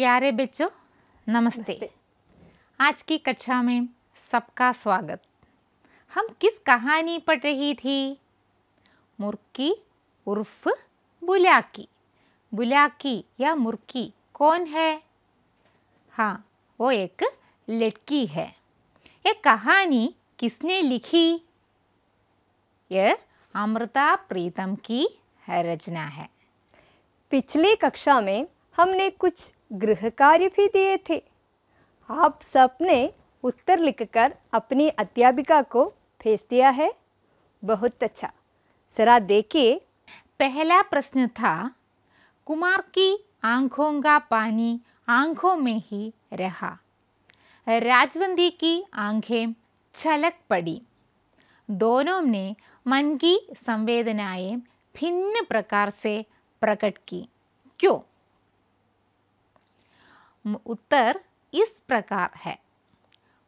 प्यारे बच्चों नमस्ते।, नमस्ते आज की कक्षा में सबका स्वागत हम किस कहानी पढ़ रही थी मुर्की उर्फ बुलाकी बुलाकी या मुर्की कौन है हाँ वो एक लड़की है ये कहानी किसने लिखी यह अमृता प्रीतम की रचना है पिछली कक्षा में हमने कुछ गृह कार्य भी दिए थे आप सबने उत्तर लिखकर अपनी अध्यापिका को भेज दिया है बहुत अच्छा जरा देखिए पहला प्रश्न था कुमार की आंखों का पानी आंखों में ही रहा राजवंदी की आंखें छलक पड़ी दोनों ने मन की संवेदनाएं भिन्न प्रकार से प्रकट की क्यों उत्तर इस प्रकार है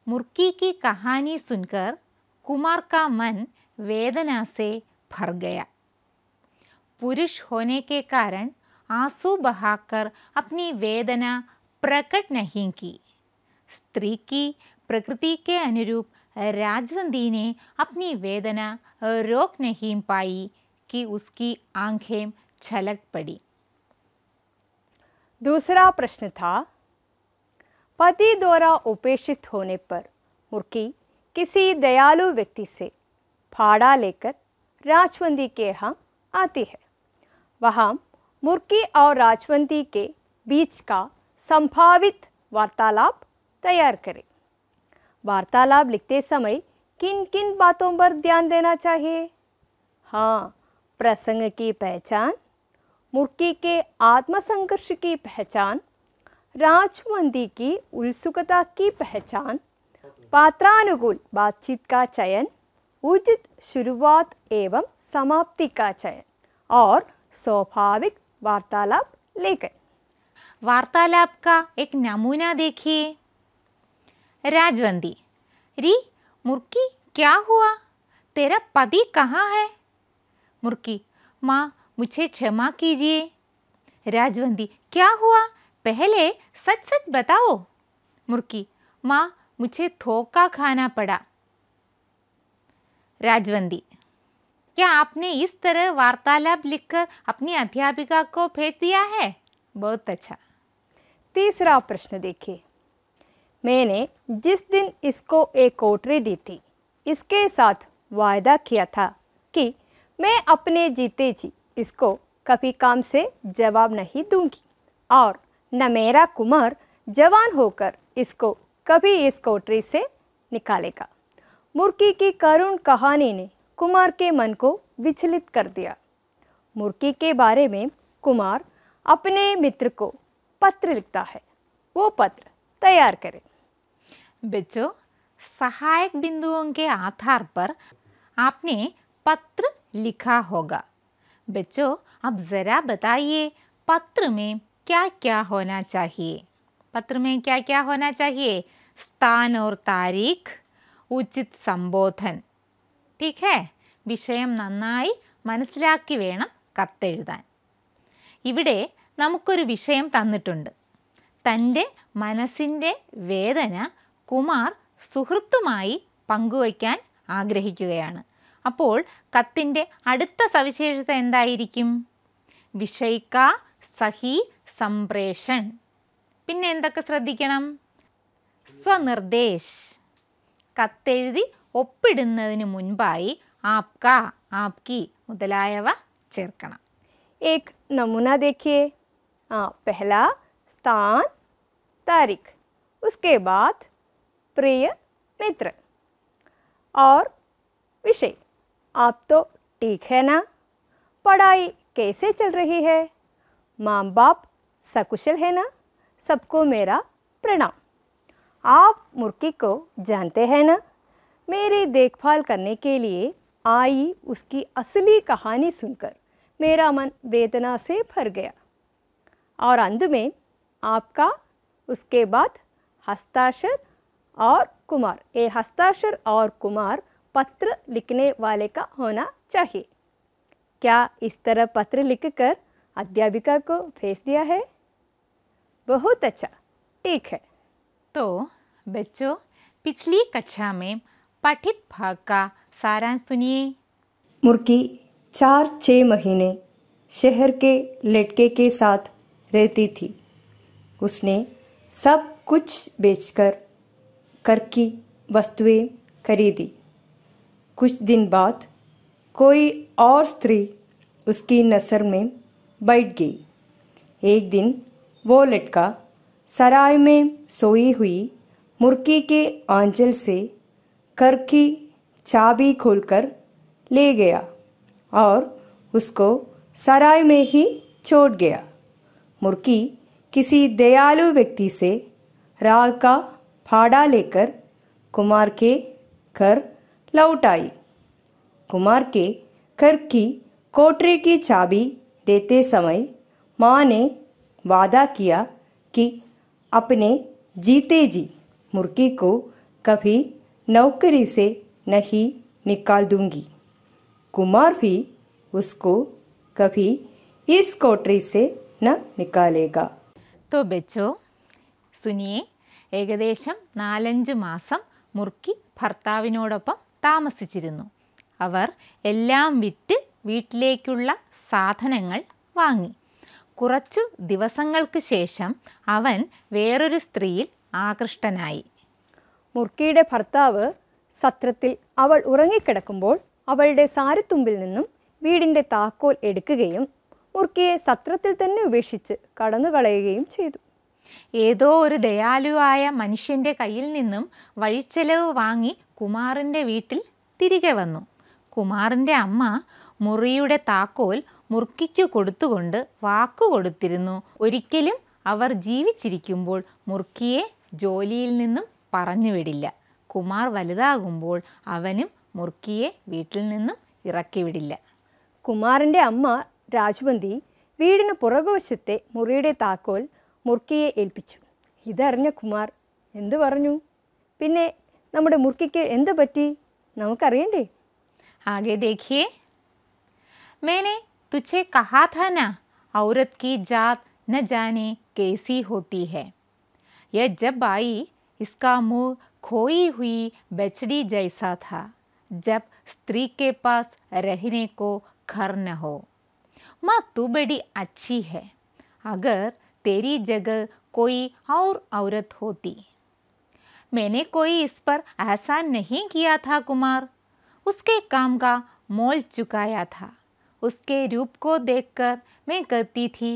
मुर्की की कहानी सुनकर कुमार का मन वेदना से भर गया पुरुष होने के कारण आंसू बहाकर अपनी वेदना प्रकट नहीं की स्त्री की प्रकृति के अनुरूप राजवंदी ने अपनी वेदना रोक नहीं पाई कि उसकी आंखें छलक पड़ी दूसरा प्रश्न था पति द्वारा उपेक्षित होने पर मुर्की किसी दयालु व्यक्ति से भाड़ा लेकर राजवंती के यहाँ आती है वहाँ मुर्की और राजवंती के बीच का संभावित वार्तालाप तैयार करें वार्तालाप लिखते समय किन किन बातों पर ध्यान देना चाहिए हाँ प्रसंग की पहचान मुर्की के आत्मसंघर्ष की पहचान राजवंदी की उत्सुकता की पहचान पात्रानुकूल बातचीत का चयन उचित शुरुआत एवं समाप्ति का चयन और स्वाभाविक वार्तालाप लेकर वार्तालाप का एक नमूना देखिए राजवंदी री मुर्की क्या हुआ तेरा पति कहाँ है मुर्की माँ मुझे क्षमा कीजिए राजवंदी क्या हुआ पहले सच सच बताओ मुर्की माँ मुझे थोका खाना पड़ा राजवंदी क्या आपने इस तरह वार्तालाप लिखकर अपनी अध्यापिका को भेज दिया है बहुत अच्छा तीसरा प्रश्न देखिए मैंने जिस दिन इसको एक कोटरी दी थी इसके साथ वायदा किया था कि मैं अपने जीते जी इसको कभी काम से जवाब नहीं दूंगी और मेरा कुमार जवान होकर इसको कभी इस कोटरी से निकालेगा मुर्की की करुण कहानी ने कुमार के मन को विचलित कर दिया मुर्की के बारे में कुमार अपने मित्र को पत्र लिखता है वो पत्र तैयार करें बच्चों सहायक बिंदुओं के आधार पर आपने पत्र लिखा होगा बच्चों अब ज़रा बताइए पत्र में क्या क्या होना चाहिए पत्र में क्या क्या होना चाहिए स्थान और तारीख ഉചിത് സംബോധൻ ठीक है വിഷയം നന്നായി മനസ്സിലാക്കി വേണം കത്തെഴുതാൻ ഇവിടെ നമുക്കൊരു വിഷയം തന്നിട്ടുണ്ട് തൻ്റെ മനസ്സിൻ്റെ വേദന കുമാർ സുഹൃത്തുമായി പങ്കുവയ്ക്കാൻ ആഗ്രഹിക്കുകയാണ് അപ്പോൾ കത്തിൻ്റെ അടുത്ത സവിശേഷത എന്തായിരിക്കും വിഷയിക്ക സഹി സംപ്രേഷൺ പിന്നെ എന്തൊക്കെ ശ്രദ്ധിക്കണം സ്വനിർദ്ദേശ് കത്തെഴുതി ഒപ്പിടുന്നതിന് മുൻപായി ആപ്ക ആപ്കി മുതലായവ ചേർക്കണം एक नमूना देखिए हाँ पहला स्थान तारीख उसके बाद प्रिय मित्र और विषय आप तो ठीक है ना पढ़ाई कैसे चल रही है माँ बाप सकुशल है ना सबको मेरा प्रणाम आप मुर्गी को जानते हैं ना मेरी देखभाल करने के लिए आई उसकी असली कहानी सुनकर मेरा मन वेदना से भर गया और अंत में आपका उसके बाद हस्ताक्षर और कुमार ये हस्ताक्षर और कुमार पत्र लिखने वाले का होना चाहिए क्या इस तरह पत्र लिखकर अध्यापिका को भेज दिया है बहुत अच्छा ठीक है तो बच्चों पिछली कक्षा में पाठित भाग का सारांश सुनिए मुर्गी चार छः महीने शहर के लड़के के साथ रहती थी उसने सब कुछ बेचकर कर की वस्तुएं खरीदी कुछ दिन बाद कोई और स्त्री उसकी नसर में बैठ गई एक दिन वो लटका सराय में सोई हुई मुर्की के आंचल से कर की चाबी खोलकर ले गया और उसको सराय में ही छोड़ गया मुर्की किसी दयालु व्यक्ति से राग का फाड़ा लेकर कुमार के घर लौट आई कुमार के घर की कोटरे की चाबी देते समय माँ ने वादा किया कि अपने जीते जी मुर्गी को कभी नौकरी से नहीं निकाल दूंगी कुमार भी उसको कभी इस कोटरी से न निकालेगा तो ബെച്ചോ സുനിയെ ഏകദേശം നാലഞ്ച് മാസം മുറുക്കി ഭർത്താവിനോടൊപ്പം താമസിച്ചിരുന്നു അവർ എല്ലാം വിറ്റ് വീട്ടിലേക്കുള്ള സാധനങ്ങൾ വാങ്ങി കുറച്ചു ദിവസങ്ങൾക്ക് ശേഷം അവൻ വേറൊരു സ്ത്രീയിൽ ആകൃഷ്ടനായി മുർക്കിയുടെ ഭർത്താവ് സത്രത്തിൽ അവൾ ഉറങ്ങിക്കിടക്കുമ്പോൾ അവളുടെ സാരത്തുമ്പിൽ നിന്നും വീടിൻ്റെ താക്കോൽ എടുക്കുകയും മുർക്കിയെ സത്രത്തിൽ തന്നെ ഉപേക്ഷിച്ച് കടന്നു കളയുകയും ചെയ്തു ഏതോ ഒരു ദയാലുവായ മനുഷ്യൻ്റെ കയ്യിൽ നിന്നും വഴിച്ചെലവ് വാങ്ങി കുമാറിൻ്റെ വീട്ടിൽ തിരികെ വന്നു കുമാറിൻ്റെ അമ്മ മുറിയുടെ താക്കോൽ മുർക്കിക്കു കൊടുത്തുകൊണ്ട് വാക്കുകൊടുത്തിരുന്നു ഒരിക്കലും അവർ ജീവിച്ചിരിക്കുമ്പോൾ മുർക്കിയെ ജോലിയിൽ നിന്നും പറഞ്ഞുവിടില്ല കുമാർ വലുതാകുമ്പോൾ അവനും മുർക്കിയെ വീട്ടിൽ നിന്നും ഇറക്കിവിടില്ല കുമാറിൻ്റെ അമ്മ രാജ്മന്തി വീടിന് പുറകുവശത്തെ മുറിയുടെ താക്കോൽ മുർക്കിയെ ഏൽപ്പിച്ചു ഇതറിഞ്ഞ കുമാർ എന്തു പറഞ്ഞു പിന്നെ നമ്മുടെ മുർക്കിക്ക് എന്ത് പറ്റി നമുക്കറിയണ്ടേ ആകെ ദേഖിയേ मैंने तुझे कहा था ना औरत की जात न जाने कैसी होती है यह जब आई इसका मुंह खोई हुई बछड़ी जैसा था जब स्त्री के पास रहने को घर न हो माँ तू बड़ी अच्छी है अगर तेरी जगह कोई और औरत होती मैंने कोई इस पर एहसान नहीं किया था कुमार उसके काम का मोल चुकाया था उसके रूप को देखकर मैं कहती थी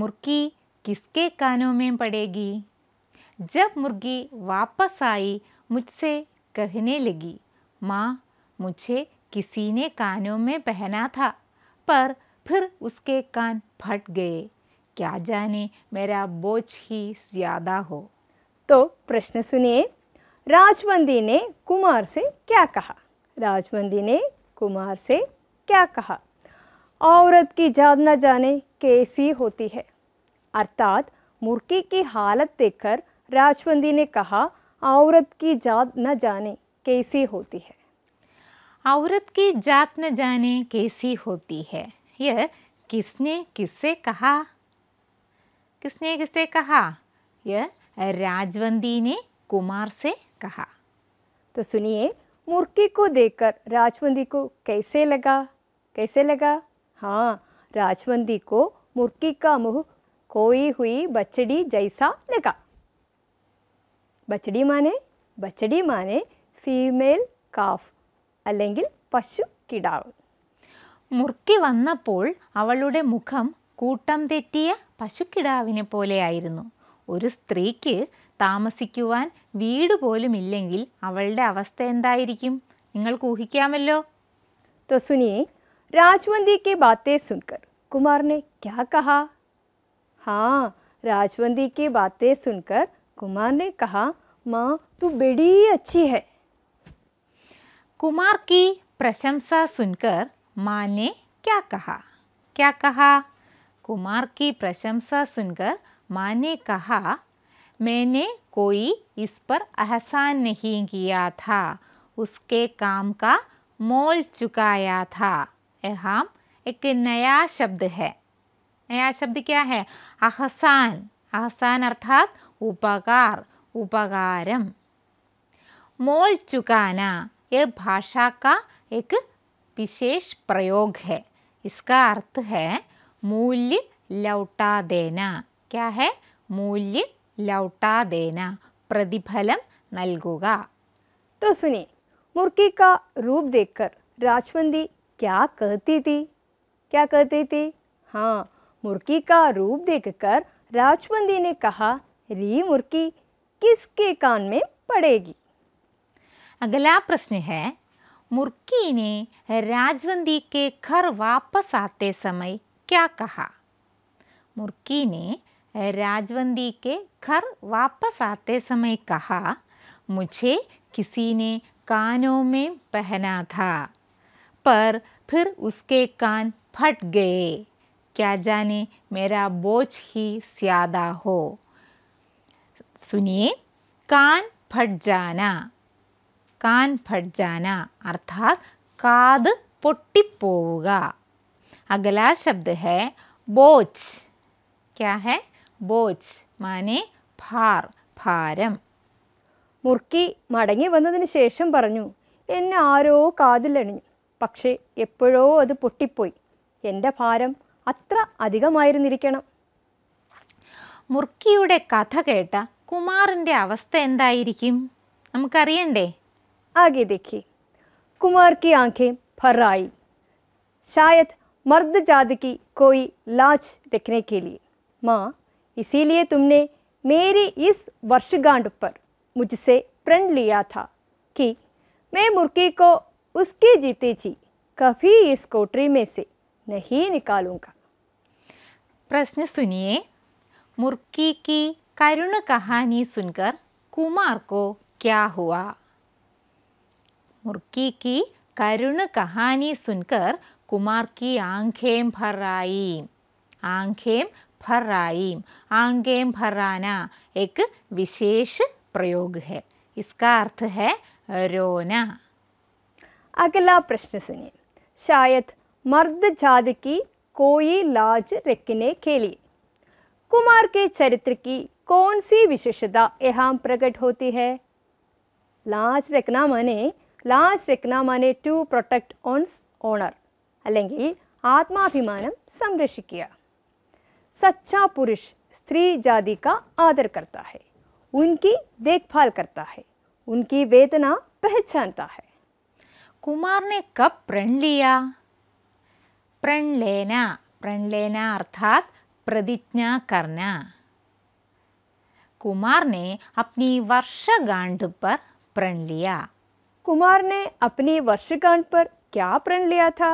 मुर्गी किसके कानों में पड़ेगी जब मुर्गी वापस आई मुझसे कहने लगी माँ मुझे किसी ने कानों में पहना था पर फिर उसके कान फट गए क्या जाने मेरा बोझ ही ज़्यादा हो तो प्रश्न सुनिए राजवंदी ने कुमार से क्या कहा राजवंदी ने कुमार से क्या कहा औरत की जान न जाने कैसी होती है अर्थात मुर्गी की हालत देखकर राजवंदी ने कहा औरत की जात न जाने कैसी होती है औरत की जात न जाने कैसी होती है यह किसने किससे कहा किसने किससे कहा यह राजवंदी ने कुमार से कहा तो सुनिए मुर्गी को देखकर राजवंदी को कैसे लगा कैसे लगा हाँ राजवंदी को मुर्की का मुँह कोई हुई बछड़ी जैसा लगा ബച്ചടി माने ബച്ചടി माने फीमेल काफ അല്ലെങ്കിൽ പശു കിടാവ് മുറുക്കി വന്നപ്പോൾ അവളുടെ മുഖം കൂട്ടം തെറ്റിയ പശുക്കിടാവിനെ പോലെയായിരുന്നു ഒരു സ്ത്രീക്ക് താമസിക്കുവാൻ വീട് പോലും ഇല്ലെങ്കിൽ അവളുടെ അവസ്ഥ എന്തായിരിക്കും നിങ്ങൾക്ക് ഊഹിക്കാമല്ലോ തൊസുനിയെ राजवंदी की बातें सुनकर कुमार ने क्या कहा हाँ राजवंदी की बातें सुनकर कुमार ने कहा माँ तू बड़ी अच्छी है कुमार की प्रशंसा सुनकर माँ ने क्या कहा क्या कहा कुमार की प्रशंसा सुनकर माँ ने कहा मैंने कोई इस पर एहसान नहीं किया था उसके काम का मोल चुकाया था एहाम एक नया शब्द है नया शब्द क्या है अहसान अहसान अर्थात उपकार उपकारम मोल चुकाना ये भाषा का एक विशेष प्रयोग है इसका अर्थ है मूल्य लौटा देना क्या है मूल्य लौटा देना प्रतिफलम नल्गुगा तो सुनिए मुर्गी का रूप देखकर राजवंदी क्या कहती थी क्या कहती थी हाँ मुर्गी का रूप देखकर राजबंदी ने कहा री मुर्गी किसके कान में पड़ेगी अगला प्रश्न है मुर्गी ने राजवंदी के घर वापस आते समय क्या कहा मुर्गी ने राजवंदी के घर वापस आते समय कहा मुझे किसी ने कानों में पहना था पर फिर उसके कान फट गए क्या जाने मेरा बोझ ही ज्यादा हो सुनिए कान फट जाना कान फट जाना अर्थात काद പൊട്ടിപ്പോവുക अगला शब्द है बोझ क्या है बोझ माने ഭാർ ഭാരം മുറുക്കി മടങ്ങി വന്നതിന് ശേഷം പറഞ്ഞു എന്നെ ആരോ പക്ഷേ എപ്പോഴോ അത് പൊട്ടിപ്പോയി എൻ്റെ ഭാരം അത്ര അധികമായിരുന്നിരിക്കണം മുർക്കിയുടെ കഥ കേട്ട കുമാറിൻ്റെ അവസ്ഥ എന്തായിരിക്കും നമുക്കറിയണ്ടേ ആകെ കുമാർ കുമാർക്ക് ആഖേ ഫറായി ശായദ് മർദ് ജാതിക്ക് കോയി ലാജ് ദക്കിനെ കേലി മാ ഇസീലിയെ തുമ്നെ മേരി ഇസ് വർഷഗാണ്ടുപ്പർ മുജ്സെ ഫ്രണ്ട് ലിയാഥ കി മേ മുർക്കിക്കോ उसके जीते जी कभी इस कोटरी में से नहीं निकालूंगा प्रश्न सुनिए मुर्की की करुण कहानी सुनकर कुमार को क्या हुआ मुर्की की करुण कहानी सुनकर कुमार की आंखें भर आई आंखें भर आई आंखें भराना एक विशेष प्रयोग है इसका अर्थ है रोना अगला प्रश्न सुनिए शायद मर्द जाति की कोई लाज रखने के लिए कुमार के चरित्र की कौन सी विशेषता यहाँ प्रकट होती है लाज रखना माने लाज रखना माने टू प्रोटेक्ट ഓൺസ് ओनर अलग आत्माभिमान സംരക്ഷിക്കുക सच्चा पुरुष स्त्री जाति का आदर करता है उनकी देखभाल करता है उनकी वेदना पहचानता है कुमार ने कब प्रण लिया प्रण लेना प्रण लेना अर्थात प्रतिज्ञा करना कुमार ने अपनी वर्षगांठ पर प्रण लिया कुमार ने अपनी वर्षगांठ पर क्या प्रण लिया था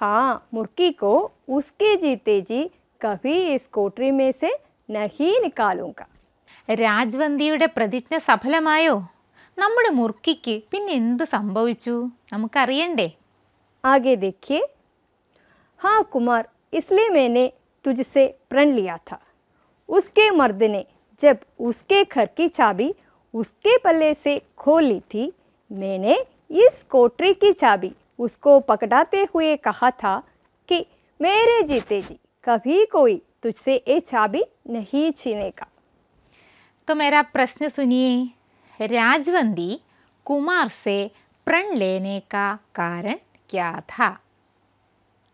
हाँ मुर्की को उसके जीते जी कभी इस कोटरी में से नहीं निकालूंगा प्रतिज्ञा सफल आयो നമ്മുടെ മുറുക്കിക്ക് പിന്നെ എന്ത് സംഭവിച്ചു നമുക്കറിയണ്ടേ देखिए हाँ कुमार इसलिए मैंने तुझसे प्रण लिया था उसके मर्द ने जब उसके घर की चाबी उसके पल्ले से खो ली थी मैंने इस कोटरी की चाबी उसको पकड़ाते हुए कहा था कि मेरे जीते जी कभी कोई तुझसे ये चाबी नहीं छीनेगा तो मेरा प्रश्न सुनिए राजवंदी कुमार से प्रण लेने का कारण क्या था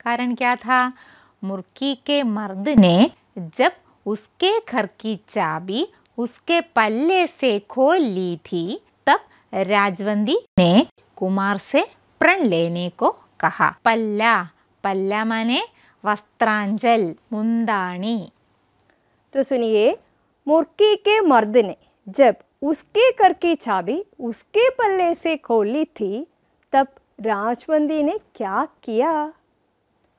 कारण क्या था मुर्की के मर्द ने जब उसके घर की चाबी उसके पल्ले से खोल ली थी तब राजवंदी ने कुमार से प्रण लेने को कहा पल्ला पल्ला माने वस्त्रांजल मुंदाणी तो सुनिए मुर्की के मर्द ने जब उसके कर की चाबी उसके पल्ले से खोली थी तब राजबंदी ने क्या किया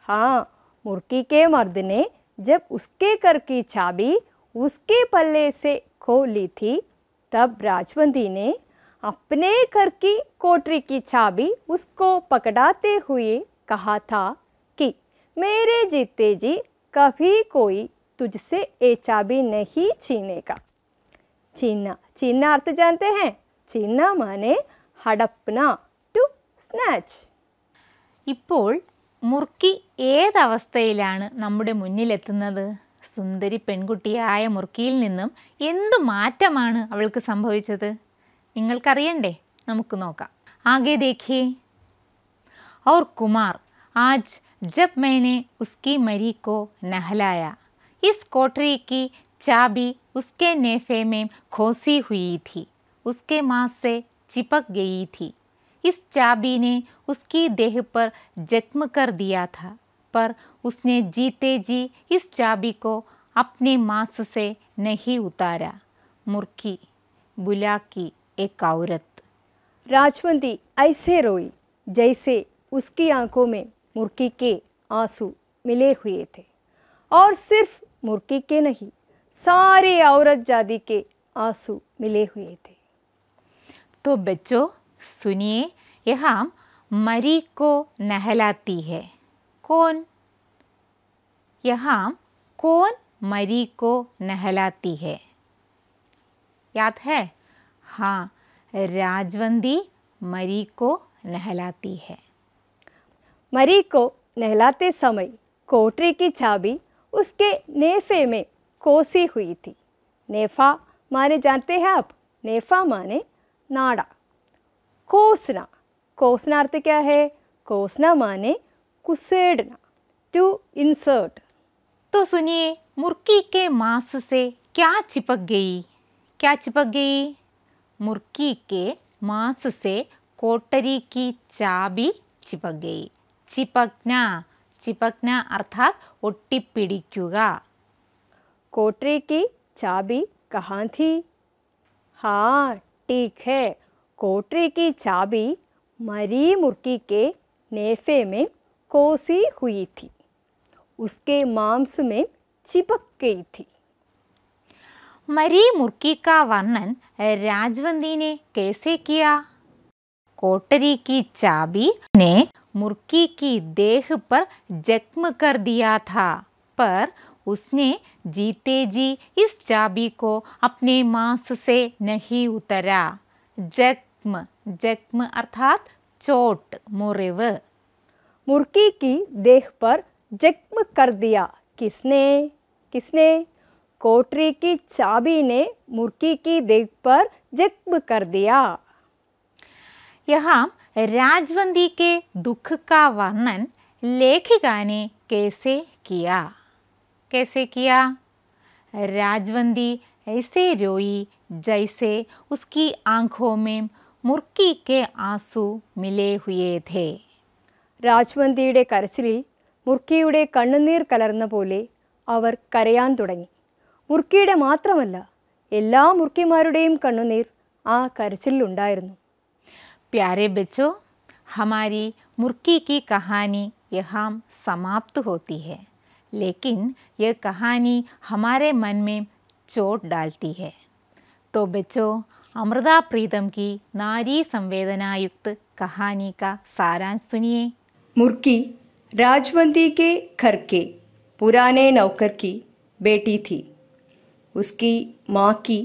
हाँ मुर्की के मर्द ने जब उसके कर की चाबी उसके पल्ले से खोली थी तब राजबंदी ने अपने घर की कोटरी की चाबी उसको पकड़ाते हुए कहा था कि मेरे जीते जी कभी कोई तुझसे ये चाबी नहीं छीनेगा छीनना छीनना अर्थ जानते हैं छीनना माने हड़पना टू स्नैच ഇപ്പോൾ മുറുക്കി ഏതവസ്ഥയിലാണ് നമ്മുടെ മുന്നിലെത്തുന്നത് സുന്ദരി പെൺകുട്ടിയായ മുറുക്കിയിൽ നിന്നും എന്തു മാറ്റമാണ് അവൾക്ക് സംഭവിച്ചത് നിങ്ങൾക്കറിയണ്ടേ നമുക്ക് നോക്കാം ആകെ ദേഖിയേ और कुमार आज जब मैंने उसकी मरी को नहलाया इस कोठरी की चाबी उसके नेफे में खोसी हुई थी उसके माँ से चिपक गई थी इस चाबी ने उसकी देह पर जख्म कर दिया था पर उसने जीते जी इस चाबी को अपने मांस से नहीं उतारा मुर्की बुला की एक औरत राजवंती ऐसे रोई जैसे उसकी आंखों में मुर्की के आंसू मिले हुए थे और सिर्फ मुर्की के नहीं सारी औरत जाति के आंसू मिले हुए थे तो बच्चों सुनिए यह मरी को नहलाती है कौन यह कौन मरी को नहलाती है याद है हाँ राजवंदी मरी को नहलाती है मरी को नहलाते समय कोटरी की चाबी उसके नेफे में कोसी हुई थी नेफा माने जानते हैं आप नेफा माने नाड़ा कोसना कोसना अर्थ क्या है कोसना माने कुसेडना टू इंसर्ट तो सुनिए मुर्गी के मांस से क्या चिपक गई क्या चिपक गई मुर्गी के मांस से कोटरी की चाबी चिपक गई चिपकना चिपकना अर्थात ओटिपिड़ा कोटरी की चाबी कहाँ थी हाँ ठीक है कोटरी की चाबी मरी मुर्गी के नेफे में कोसी हुई थी उसके मांस में चिपक गई थी मरी मुर्गी का वर्णन राजवंदी ने कैसे किया कोटरी की चाबी ने मुर्गी की देह पर जख्म कर दिया था पर उसने जीते जी इस चाबी को अपने मांस से नहीं उतरा जख्म जख्म अर्थात चोट मुरिव मुर्गी की देह पर जख्म कर दिया किसने किसने कोटरी की चाबी ने मुर्गी की देह पर जख्म कर दिया यहाँ राजवंदी के दुख का वर्णन लेखिका ने कैसे किया कैसे किया राजवंदी ऐसे रोई जैसे उसकी आंखों में മുർക്കി കെ ആസു മിലേ ഹുയേ ധേ രാജ്വന്തിയുടെ കരച്ചിലിൽ മുർക്കിയുടെ കണ്ണുനീർ കലർന്ന പോലെ അവർ കരയാൻ തുടങ്ങി മുർക്കിയുടെ മാത്രമല്ല എല്ലാ മുർക്കിമാരുടെയും കണ്ണുനീർ ആ കരച്ചിലുണ്ടായിരുന്നു പ്യാരെ ബച്ചോ ഹമാരി മുർക്കി കി കഹാനി യഹാം സമാപ്ത് ഹോത്തി ഹേ लेकिन यह कहानी हमारे मन में चोट डालती है तो बच्चों अमृता प्रीतम की नारी संवेदना युक्त कहानी का सारांश सुनिए मुर्की राजवंती के घर के पुराने नौकर की बेटी थी उसकी माँ की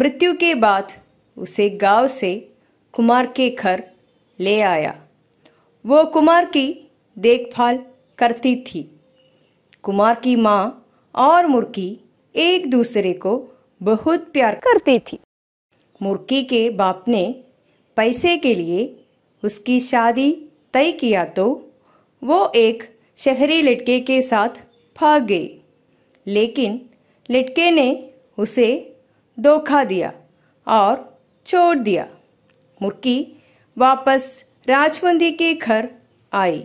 मृत्यु के बाद उसे गांव से कुमार के घर ले आया वो कुमार की देखभाल करती थी कुमार की माँ और मुर्की एक दूसरे को बहुत प्यार करती थी मुर्की के बाप ने पैसे के लिए उसकी शादी तय किया तो वो एक शहरी लड़के के साथ भाग गई लेकिन लड़के ने उसे धोखा दिया और छोड़ दिया मुर्की वापस राजवंदी के घर आई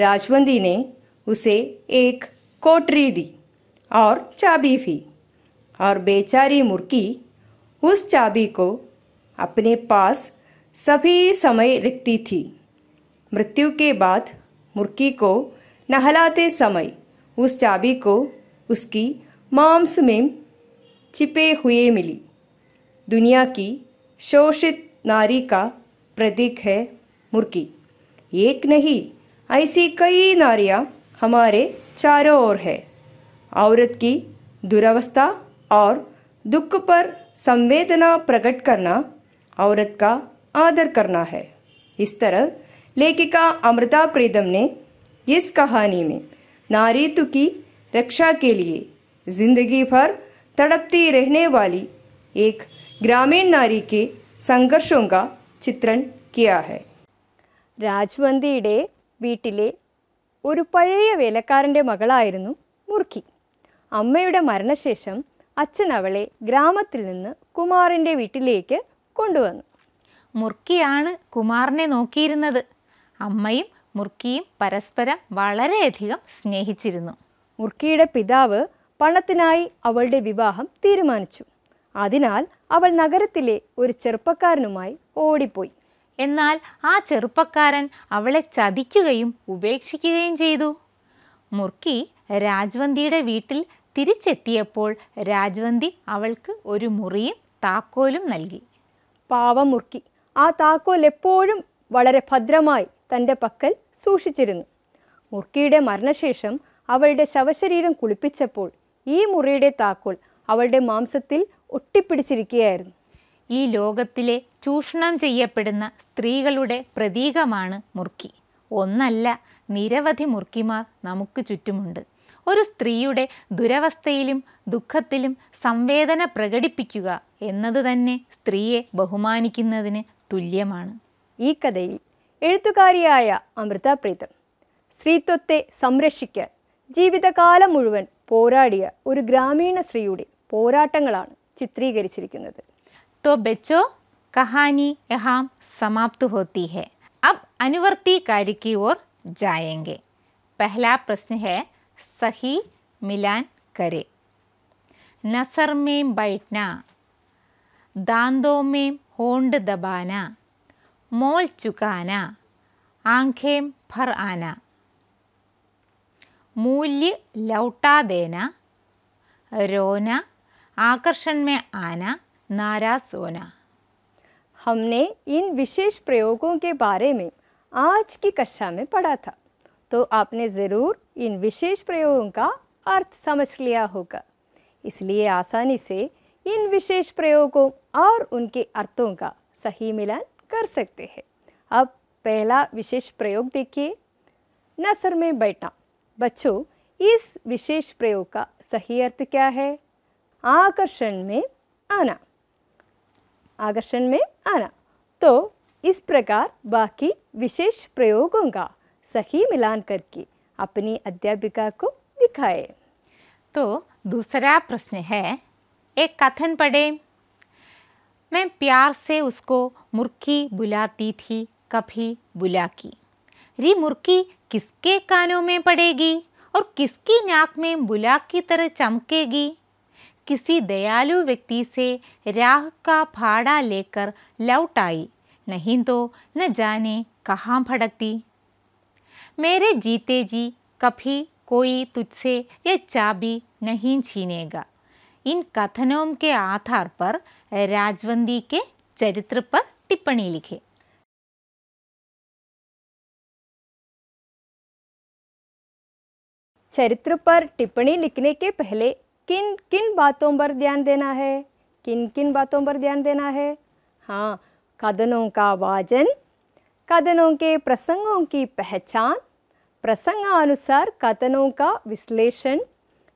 राजवंदी ने उसे एक कोटरी दी और चाबी भी और बेचारी मुर्गी उस चाबी को अपने पास सभी समय रखती थी मृत्यु के बाद मुर्गी को नहलाते समय उस चाबी को उसकी मांस में छिपे हुए मिली दुनिया की शोषित नारी का प्रतीक है मुर्गी एक नहीं ऐसी कई नारियां हमारे चारों ओर है औरत की दुरावस्था और दुख पर संवेदना प्रकट करना औरत का आदर करना है इस तरह लेखिका अमृता प्रीतम ने इस कहानी में नारीत्व की रक्षा के लिए जिंदगी भर तड़पती रहने वाली एक ग्रामीण नारी के संघर्षों का चित्रण किया है राजमंदी വീട്ടിലെ ഒരു പഴയ വേലക്കാരൻ്റെ മകളായിരുന്നു മുർക്കി അമ്മയുടെ മരണശേഷം അച്ഛൻ അവളെ ഗ്രാമത്തിൽ നിന്ന് കുമാറിൻ്റെ വീട്ടിലേക്ക് കൊണ്ടുവന്നു മുർക്കിയാണ് കുമാറിനെ നോക്കിയിരുന്നത് അമ്മയും മുർക്കിയും പരസ്പരം വളരെയധികം സ്നേഹിച്ചിരുന്നു മുർക്കിയുടെ പിതാവ് പണത്തിനായി അവളുടെ വിവാഹം തീരുമാനിച്ചു അതിനാൽ അവൾ നഗരത്തിലെ ഒരു ചെറുപ്പക്കാരനുമായി ഓടിപ്പോയി എന്നാൽ ആ ചെറുപ്പക്കാരൻ അവളെ ചതിക്കുകയും ഉപേക്ഷിക്കുകയും ചെയ്തു മുർക്കി രാജ്വന്തിയുടെ വീട്ടിൽ തിരിച്ചെത്തിയപ്പോൾ രാജ്വന്തി അവൾക്ക് ഒരു മുറിയും താക്കോലും നൽകി പാവം മുർക്കി ആ താക്കോൽ എപ്പോഴും വളരെ ഭദ്രമായി തൻ്റെ പക്കൽ സൂക്ഷിച്ചിരുന്നു മുർക്കിയുടെ മരണശേഷം അവളുടെ ശവശരീരം കുളിപ്പിച്ചപ്പോൾ ഈ മുറിയുടെ താക്കോൽ അവളുടെ മാംസത്തിൽ ഒട്ടിപ്പിടിച്ചിരിക്കുകയായിരുന്നു ഈ ലോകത്തിലെ ചൂഷണം ചെയ്യപ്പെടുന്ന സ്ത്രീകളുടെ പ്രതീകമാണ് മുർക്കി ഒന്നല്ല നിരവധി മുർക്കിമാർ നമുക്ക് ചുറ്റുമുണ്ട് ഒരു സ്ത്രീയുടെ ദുരവസ്ഥയിലും ദുഃഖത്തിലും സംവേദന പ്രകടിപ്പിക്കുക എന്നത് തന്നെ സ്ത്രീയെ ബഹുമാനിക്കുന്നതിന് തുല്യമാണ് ഈ കഥയിൽ എഴുത്തുകാരിയായ അമൃത പ്രീതം സ്ത്രീത്വത്തെ സംരക്ഷിക്കാൻ ജീവിതകാലം മുഴുവൻ പോരാടിയ ഒരു ഗ്രാമീണ സ്ത്രീയുടെ പോരാട്ടങ്ങളാണ് ചിത്രീകരിച്ചിരിക്കുന്നത് तो बच्चों कहानी यहाँ समाप्त होती है अब अनुवर्ती कार्य की ओर जाएंगे पहला प्रश्न है सही मिलान करे नसर में बैठना दांतों में होंड दबाना मोल चुकाना आंखें फर आना मूल्य लौटा देना रोना आकर्षण में आना नारा सोना हमने इन विशेष प्रयोगों के बारे में आज की कक्षा में पढ़ा था तो आपने ज़रूर इन विशेष प्रयोगों का अर्थ समझ लिया होगा इसलिए आसानी से इन विशेष प्रयोगों और उनके अर्थों का सही मिलान कर सकते हैं अब पहला विशेष प्रयोग देखिए नसर में बैठा बच्चों इस विशेष प्रयोग का सही अर्थ क्या है आकर्षण में आना आकर्षण में आना तो इस प्रकार बाकी विशेष प्रयोगों का सही मिलान करके अपनी अध्यापिका को दिखाए तो दूसरा प्रश्न है एक कथन पढ़े मैं प्यार से उसको मुर्की बुलाती थी कभी बुला की री मुर्की किसके कानों में पड़ेगी और किसकी नाक में बुला की तरह चमकेगी किसी दयालु व्यक्ति से राह का फाड़ा लेकर लौट आई नहीं तो न जाने कहाँ भड़कती मेरे जीते जी कभी कोई तुझसे यह चाबी नहीं छीनेगा इन कथनों के आधार पर राजवंदी के चरित्र पर टिप्पणी लिखे चरित्र पर टिप्पणी लिखने के पहले किन किन बातों पर ध्यान देना है किन किन बातों पर ध्यान देना है हाँ कदनों का वाजन कदनों के प्रसंगों की पहचान प्रसंगानुसार कथनों का विश्लेषण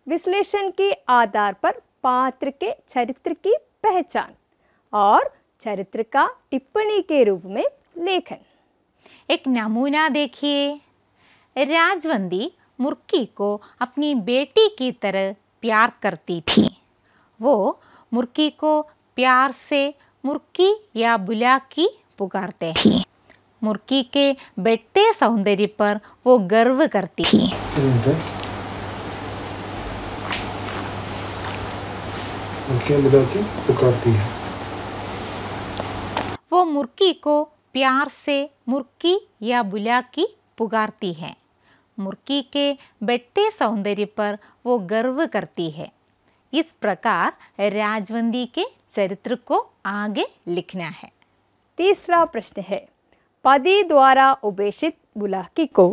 विश्लेषण के आधार पर पात्र के चरित्र की पहचान और चरित्र का टिप्पणी के रूप में लेखन एक नमूना देखिए राजवंदी मुर्की को अपनी बेटी की तरह प्यार करती थी वो मुर्की को प्यार से मुर्की या बुला की पुकारते थी मुर्की के बैठते सौंदर्य पर वो गर्व करती थी पुकारती है वो मुर्गी को प्यार से मुर्की या बुला की पुकारती है मुर्की के बेटे सौंदर्य पर वो गर्व करती है इस प्रकार राजवंदी के चरित्र को आगे लिखना है तीसरा प्रश्न है पति द्वारा उपेक्षित बुलाकी को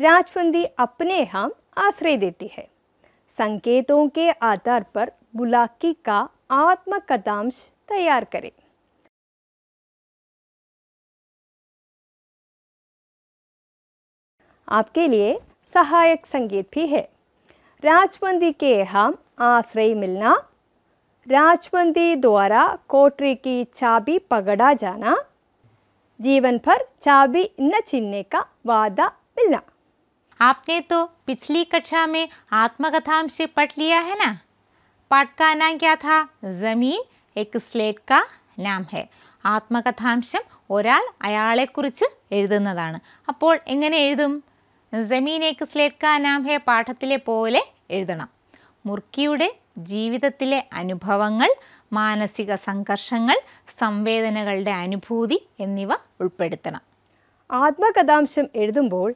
राजवंदी अपने हम आश्रय देती है संकेतों के आधार पर बुलाकी का आत्मकथांश तैयार करें आपके लिए सहायक संगीत भी है राजबंदी के हम आश्रय मिलना राजबंदी द्वारा कोटरी की चाबी पकड़ा जाना जीवन भर चाबी न छीनने का वादा मिलना आपने तो पिछली कक्षा में आत्मकथांश पढ़ लिया है ना पाठ का नाम क्या था जमीन एक स्लेट का നാം ഹെ ആത്മകഥാംശം ഒരാൾ അയാളെക്കുറിച്ച് എഴുതുന്നതാണ് അപ്പോൾ എങ്ങനെ എഴുതും ജമീനേക്ക് സ്ലേത്കാ നാം പാഠത്തിലെ പോലെ എഴുതണം മുർക്കിയുടെ ജീവിതത്തിലെ അനുഭവങ്ങൾ മാനസിക സംഘർഷങ്ങൾ സംവേദനകളുടെ അനുഭൂതി എന്നിവ ഉൾപ്പെടുത്തണം ആത്മകഥാംശം എഴുതുമ്പോൾ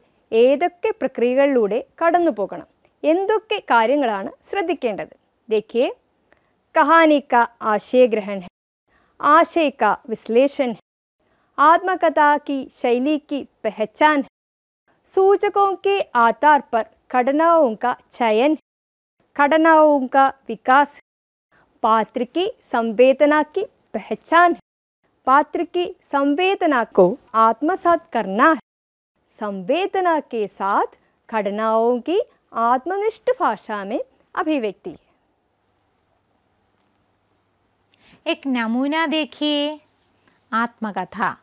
ഏതൊക്കെ പ്രക്രിയകളിലൂടെ കടന്നു പോകണം എന്തൊക്കെ കാര്യങ്ങളാണ് ശ്രദ്ധിക്കേണ്ടത് देखिए कहानी का आशय ग्रहण है आशय का विश्लेषण आत्मकथा की शैली की पहचान सूचकों के आधार पर घटनाओं का चयन घटनाओं का विकास पात्र की संवेदना की पहचान पात्र की संवेदना को आत्मसात करना है संवेदना के साथ घटनाओं की आत्मनिष्ठ भाषा में अभिव्यक्ति एक नमूना देखिए आत्मकथा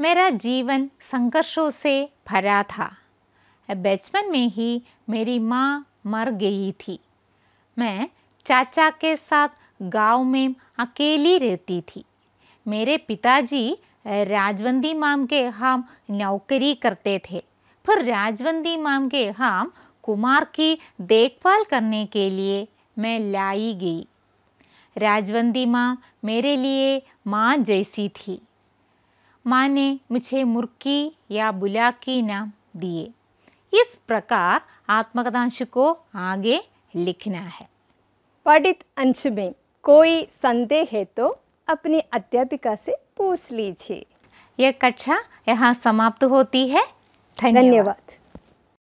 मेरा जीवन संघर्षों से भरा था बचपन में ही मेरी माँ मर गई थी मैं चाचा के साथ गांव में अकेली रहती थी मेरे पिताजी राजवंदी माम के हम नौकरी करते थे फिर राजवंदी माम के हम कुमार की देखभाल करने के लिए मैं लाई गई राजवंदी माँ मेरे लिए माँ जैसी थी माँ ने मुझे मुर्की या बुला की नाम दिए इस प्रकार आत्मकथांश को आगे लिखना है पढ़ित अंश में कोई संदेह है तो अपनी अध्यापिका से पूछ लीजिए यह कक्षा यहाँ समाप्त होती है धन्यवाद